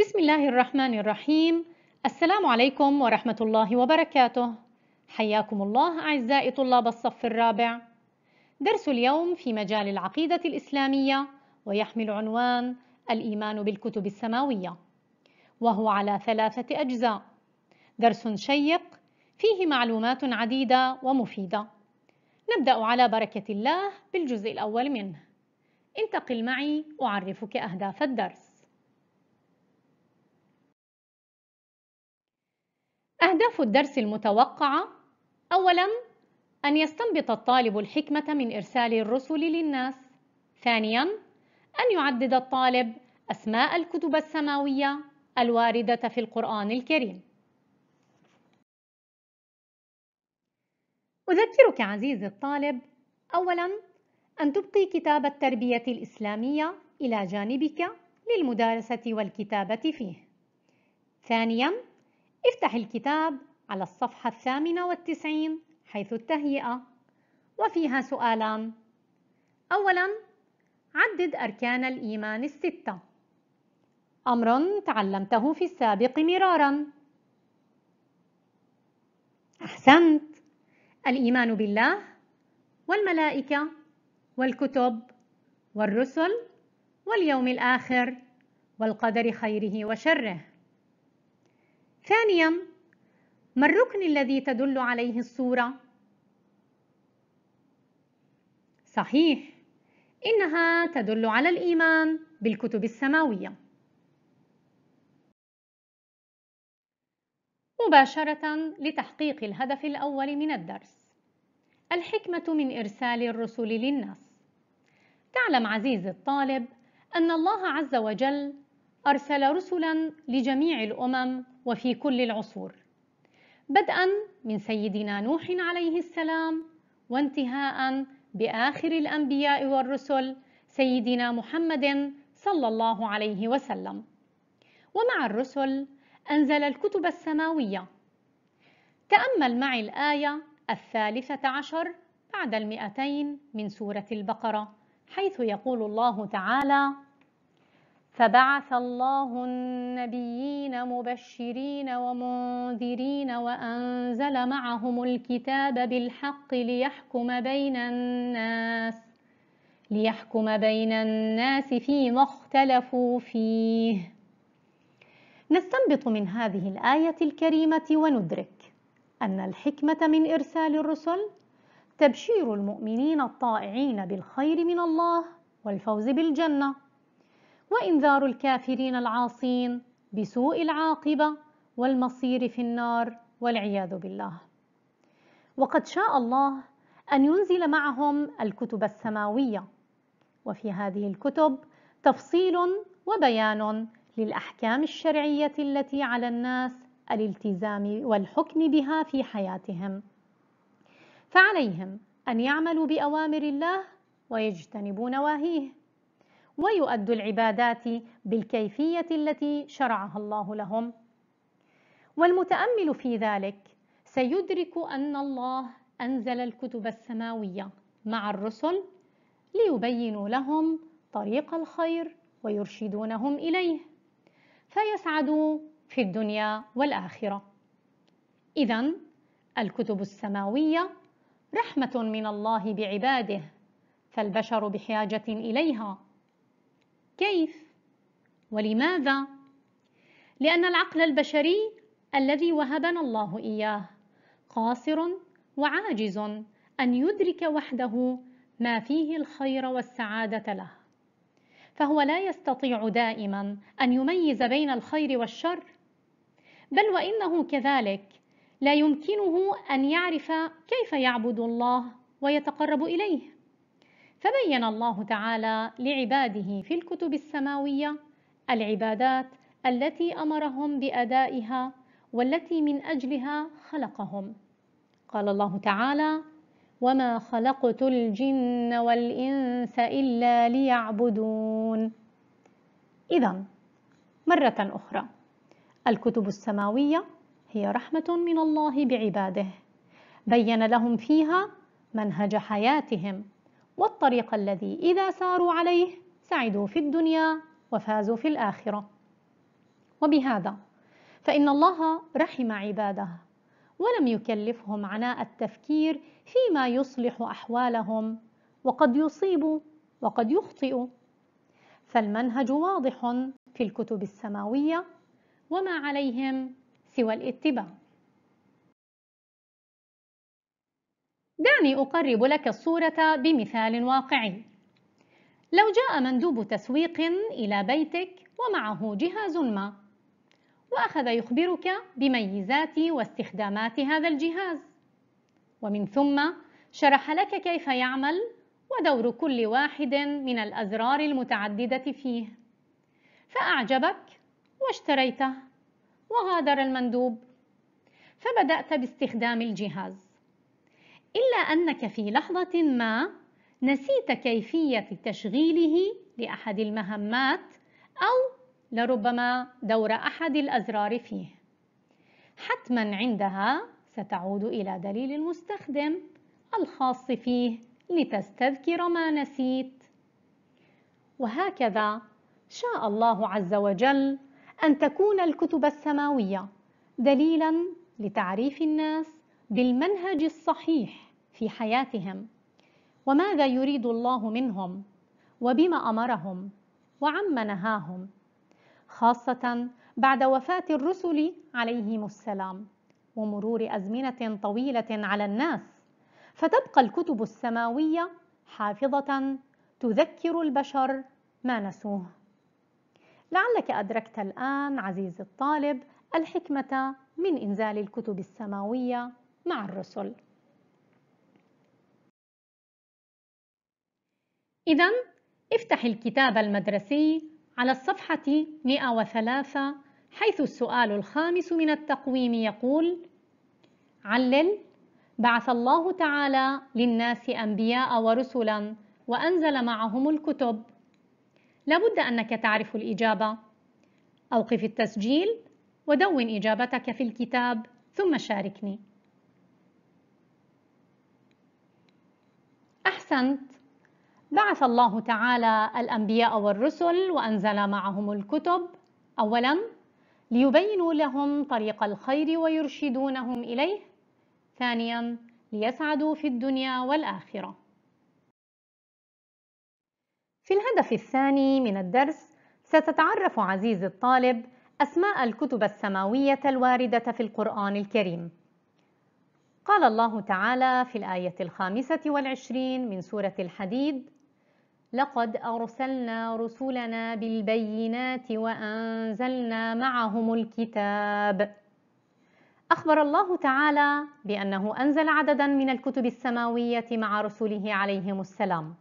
بسم الله الرحمن الرحيم السلام عليكم ورحمة الله وبركاته حياكم الله أعزائي طلاب الصف الرابع درس اليوم في مجال العقيدة الإسلامية ويحمل عنوان الإيمان بالكتب السماوية وهو على ثلاثة أجزاء درس شيق فيه معلومات عديدة ومفيدة نبدأ على بركة الله بالجزء الأول منه انتقل معي أعرفك أهداف الدرس أهداف الدرس المتوقعة أولاً أن يستنبط الطالب الحكمة من إرسال الرسل للناس ثانياً أن يعدد الطالب أسماء الكتب السماوية الواردة في القرآن الكريم أذكرك عزيزي الطالب أولاً أن تبقي كتاب التربية الإسلامية إلى جانبك للمدارسة والكتابة فيه ثانياً افتح الكتاب على الصفحة الثامنة والتسعين حيث التهيئة وفيها سؤالان أولاً عدد أركان الإيمان الستة أمر تعلمته في السابق مراراً أحسنت الإيمان بالله والملائكة والكتب والرسل واليوم الآخر والقدر خيره وشره ثانياً ما الركن الذي تدل عليه الصورة؟ صحيح إنها تدل على الإيمان بالكتب السماوية مباشرة لتحقيق الهدف الأول من الدرس الحكمة من إرسال الرسل للناس تعلم عزيزي الطالب أن الله عز وجل أرسل رسلا لجميع الأمم وفي كل العصور بدءا من سيدنا نوح عليه السلام وانتهاء باخر الانبياء والرسل سيدنا محمد صلى الله عليه وسلم ومع الرسل انزل الكتب السماويه تامل معي الايه الثالثه عشر بعد المئتين من سوره البقره حيث يقول الله تعالى فبعث الله النبيين مبشرين ومنذرين وأنزل معهم الكتاب بالحق ليحكم بين الناس ليحكم بين الناس فيما اختلفوا فيه نستنبط من هذه الآية الكريمة وندرك أن الحكمة من إرسال الرسل تبشير المؤمنين الطائعين بالخير من الله والفوز بالجنة وإنذار الكافرين العاصين بسوء العاقبة والمصير في النار والعياذ بالله وقد شاء الله أن ينزل معهم الكتب السماوية وفي هذه الكتب تفصيل وبيان للأحكام الشرعية التي على الناس الالتزام والحكم بها في حياتهم فعليهم أن يعملوا بأوامر الله ويجتنبوا نواهيه ويؤدوا العبادات بالكيفية التي شرعها الله لهم والمتأمل في ذلك سيدرك أن الله أنزل الكتب السماوية مع الرسل ليبينوا لهم طريق الخير ويرشدونهم إليه فيسعدوا في الدنيا والآخرة إذا الكتب السماوية رحمة من الله بعباده فالبشر بحاجة إليها كيف ولماذا لان العقل البشري الذي وهبنا الله اياه قاصر وعاجز ان يدرك وحده ما فيه الخير والسعاده له فهو لا يستطيع دائما ان يميز بين الخير والشر بل وانه كذلك لا يمكنه ان يعرف كيف يعبد الله ويتقرب اليه فبين الله تعالى لعباده في الكتب السماوية العبادات التي أمرهم بأدائها والتي من أجلها خلقهم قال الله تعالى وما خلقت الجن والإنس إلا ليعبدون إذا مرة أخرى الكتب السماوية هي رحمة من الله بعباده بين لهم فيها منهج حياتهم والطريق الذي إذا ساروا عليه سعدوا في الدنيا وفازوا في الآخرة وبهذا فإن الله رحم عباده ولم يكلفهم عناء التفكير فيما يصلح أحوالهم وقد يصيب وقد يخطئ فالمنهج واضح في الكتب السماوية وما عليهم سوى الاتباع دعني أقرب لك الصورة بمثال واقعي لو جاء مندوب تسويق إلى بيتك ومعه جهاز ما وأخذ يخبرك بميزات واستخدامات هذا الجهاز ومن ثم شرح لك كيف يعمل ودور كل واحد من الأزرار المتعددة فيه فأعجبك واشتريته وغادر المندوب فبدأت باستخدام الجهاز إلا أنك في لحظة ما نسيت كيفية تشغيله لأحد المهمات أو لربما دور أحد الأزرار فيه حتما عندها ستعود إلى دليل المستخدم الخاص فيه لتستذكر ما نسيت وهكذا شاء الله عز وجل أن تكون الكتب السماوية دليلا لتعريف الناس بالمنهج الصحيح في حياتهم وماذا يريد الله منهم وبما امرهم وعما نهاهم خاصه بعد وفاه الرسل عليهم السلام ومرور ازمنه طويله على الناس فتبقى الكتب السماويه حافظه تذكر البشر ما نسوه لعلك ادركت الان عزيزي الطالب الحكمه من انزال الكتب السماويه مع الرسل إذا افتح الكتاب المدرسي على الصفحة 103 حيث السؤال الخامس من التقويم يقول علل بعث الله تعالى للناس أنبياء ورسلا وأنزل معهم الكتب لابد أنك تعرف الإجابة أوقف التسجيل ودون إجابتك في الكتاب ثم شاركني أحسنت بعث الله تعالى الأنبياء والرسل وأنزل معهم الكتب أولاً ليبينوا لهم طريق الخير ويرشدونهم إليه ثانياً ليسعدوا في الدنيا والآخرة في الهدف الثاني من الدرس ستتعرف عزيزي الطالب أسماء الكتب السماوية الواردة في القرآن الكريم قال الله تعالى في الآية الخامسة والعشرين من سورة الحديد لقد أرسلنا رسلنا بالبينات وأنزلنا معهم الكتاب أخبر الله تعالى بأنه أنزل عددا من الكتب السماوية مع رسله عليهم السلام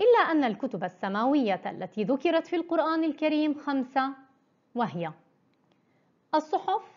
إلا أن الكتب السماوية التي ذكرت في القرآن الكريم خمسة وهي الصحف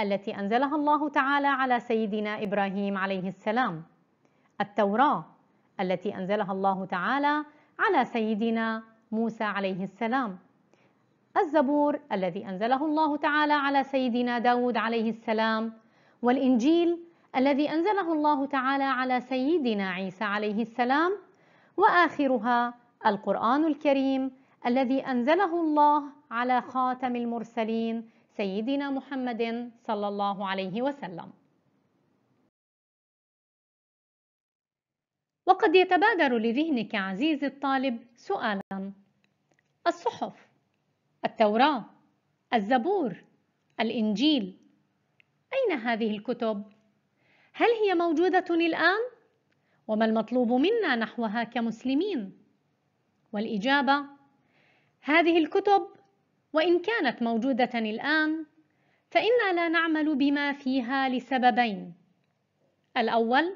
التي أنزلها الله تعالى على سيدنا إبراهيم عليه السلام التوراة التي أنزلها الله تعالى على سيدنا موسى عليه السلام الزبور الذي أنزله الله تعالى على سيدنا داود عليه السلام والإنجيل الذي أنزله الله تعالى على سيدنا عيسى عليه السلام وآخرها القرآن الكريم الذي أنزله الله على خاتم المرسلين سيدنا محمد صلى الله عليه وسلم وقد يتبادر لذهنك عزيزي الطالب سؤالا الصحف التوراة الزبور الإنجيل أين هذه الكتب؟ هل هي موجودة الآن؟ وما المطلوب منا نحوها كمسلمين؟ والإجابة هذه الكتب وإن كانت موجودة الآن فإنا لا نعمل بما فيها لسببين الأول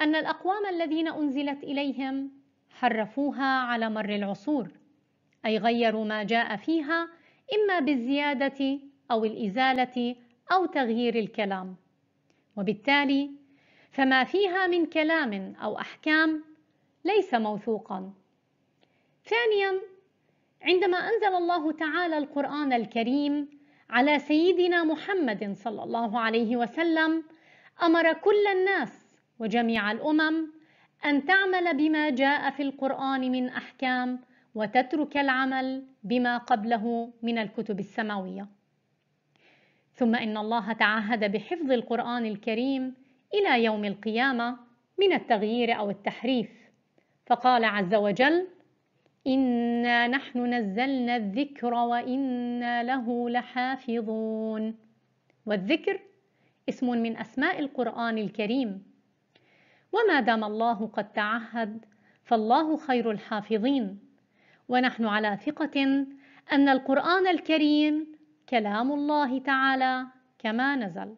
أن الأقوام الذين أنزلت إليهم حرفوها على مر العصور أي غيروا ما جاء فيها إما بالزيادة أو الإزالة أو تغيير الكلام وبالتالي فما فيها من كلام أو أحكام ليس موثوقا ثانيا عندما أنزل الله تعالى القرآن الكريم على سيدنا محمد صلى الله عليه وسلم أمر كل الناس وجميع الأمم أن تعمل بما جاء في القرآن من أحكام وتترك العمل بما قبله من الكتب السماوية. ثم إن الله تعهد بحفظ القرآن الكريم إلى يوم القيامة من التغيير أو التحريف، فقال عز وجل: إنا نحن نزلنا الذكر وإنا له لحافظون والذكر اسم من أسماء القرآن الكريم وما دام الله قد تعهد فالله خير الحافظين ونحن على ثقة أن القرآن الكريم كلام الله تعالى كما نزل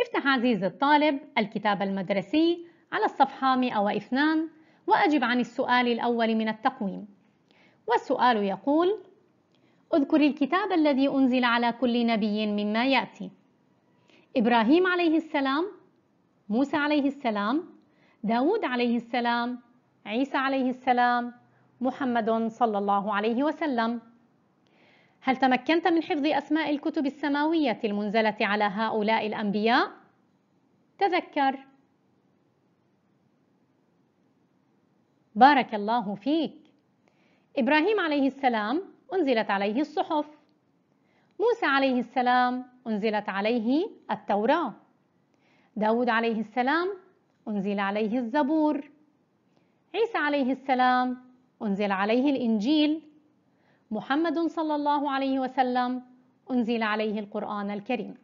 افتح عزيزي الطالب الكتاب المدرسي على الصفحة 102 وأجب عن السؤال الأول من التقويم والسؤال يقول اذكر الكتاب الذي أنزل على كل نبي مما يأتي إبراهيم عليه السلام موسى عليه السلام داود عليه السلام عيسى عليه السلام محمد صلى الله عليه وسلم هل تمكنت من حفظ أسماء الكتب السماوية المنزلة على هؤلاء الأنبياء؟ تذكر بارك الله فيك إبراهيم عليه السلام أنزلت عليه الصحف موسى عليه السلام أنزلت عليه التوراة داود عليه السلام أنزل عليه الزبور عيسى عليه السلام أنزل عليه الإنجيل محمد صلى الله عليه وسلم أنزل عليه القرآن الكريم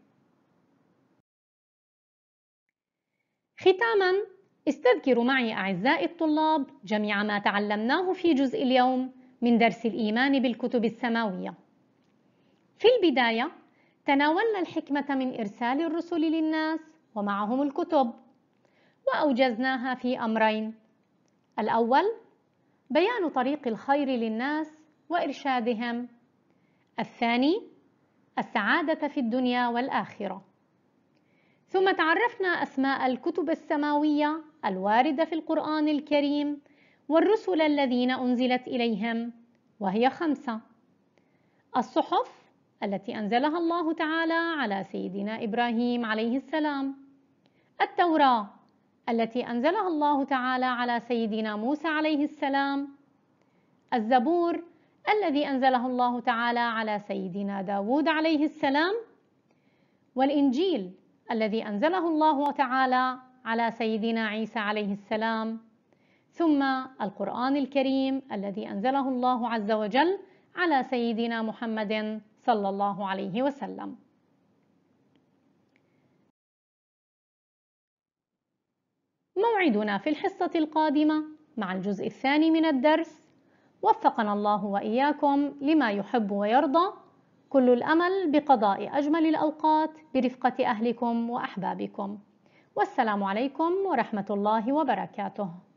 ختاماً استذكروا معي أعزائي الطلاب جميع ما تعلمناه في جزء اليوم من درس الإيمان بالكتب السماوية. في البداية تناولنا الحكمة من إرسال الرسل للناس ومعهم الكتب، وأوجزناها في أمرين. الأول بيان طريق الخير للناس وإرشادهم. الثاني السعادة في الدنيا والآخرة. ثم تعرفنا أسماء الكتب السماوية الواردة في القرآن الكريم والرسل الذين أنزلت إليهم وهي خمسة الصحف التي أنزلها الله تعالى على سيدنا إبراهيم عليه السلام التوراة التي أنزلها الله تعالى على سيدنا موسى عليه السلام الزبور الذي أنزله الله تعالى على سيدنا داود عليه السلام والإنجيل الذي أنزله الله تعالى على سيدنا عيسى عليه السلام ثم القرآن الكريم الذي أنزله الله عز وجل على سيدنا محمد صلى الله عليه وسلم موعدنا في الحصة القادمة مع الجزء الثاني من الدرس وفقنا الله وإياكم لما يحب ويرضى كل الأمل بقضاء أجمل الأوقات برفقة أهلكم وأحبابكم والسلام عليكم ورحمة الله وبركاته